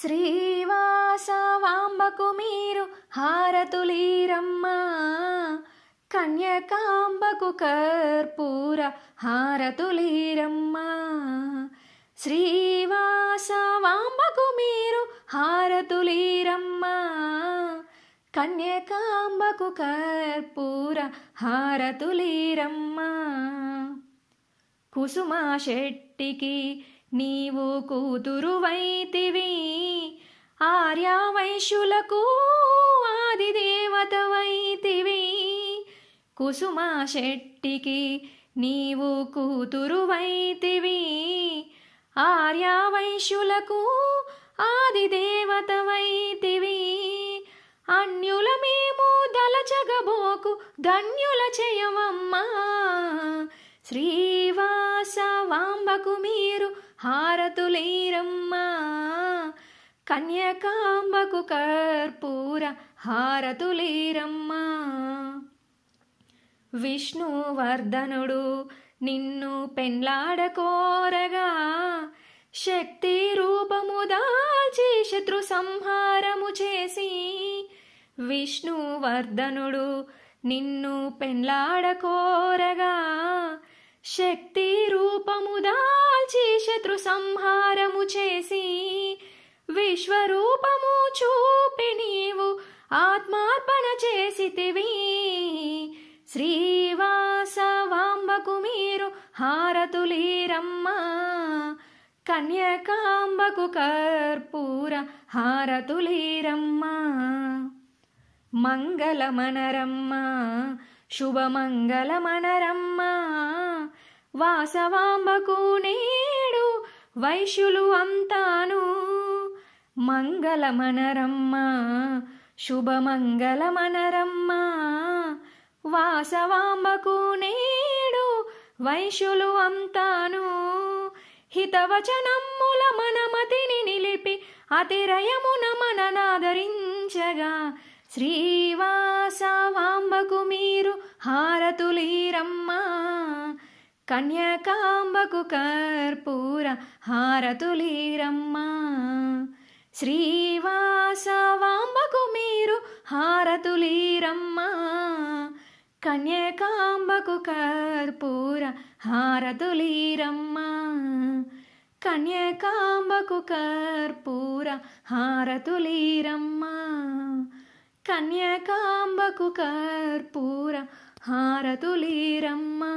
శ్రీవాసవాంబకు మీరు హారతులీరమ్మా కన్యకాంబకు కర్పూర హారతులీరమ్మా శ్రీవాసవాంబకు మీరు హారతులీరమ్మా కన్యకాంబకు కర్పూర హారతులీరమ్మా కుసుమా శెట్టికి నీవు కూతురువైతివి ఆర్యావైశ్యులకు ఆదిదేవతవైతివి కుసుమా శెట్టికి నీవు కూతురువైతివి ఆర్యావైశ్యులకు వైతివి అన్యుల మేము దలచగబోకు ధన్యుల చేయమమ్మా శ్రీ వాంబకు మీరు హారతులేరమ్మా కన్యకాంబకు కర్పూర హారతులేరమ్మా విష్ణువర్ధనుడు నిన్ను పెండ్లాడకోరగా శక్తి రూపము దాచి శత్రు సంహారము చేసి విష్ణువర్ధనుడు నిన్ను పెండ్లాడకోరగా శక్తి రూపము దాల్చి శత్రు సంహారము చేసి విశ్వరూపము చూపి నీవు ఆత్మార్పణ చేసితివి శ్రీవాసవాంబకు మీరు హారతులీరమ్మ కన్యకాంబకు కర్పూర హారతులీరమ్మ మంగళమనరమ్మ శుభమంగళమనరమ్మ వాసవాంబకు నేడు వైశ్యులు అంతాను మంగళమనరమ్మ శుభమంగళమనరమ్మ వాసవాంబకు నేడు వైశ్యులు అంతాను హితవచనమ్ముల మనమతిని నిలిపి అతిరయమున మననాదరించగా శ్రీ మీరు హారతులీరమ్మా కన్యకాంబకు కర్పూర హారతులీరమ్మా శ్రీవాసవాంబకు మీరు హారతులీరమ్మా కన్యకాంబకు కర్పూర హారతులీరమ్మా కన్యకాంబకు కర్పూర హారతులీరమ్మా కన్యకాంబకు కర్పూర హారతులీరమ్మా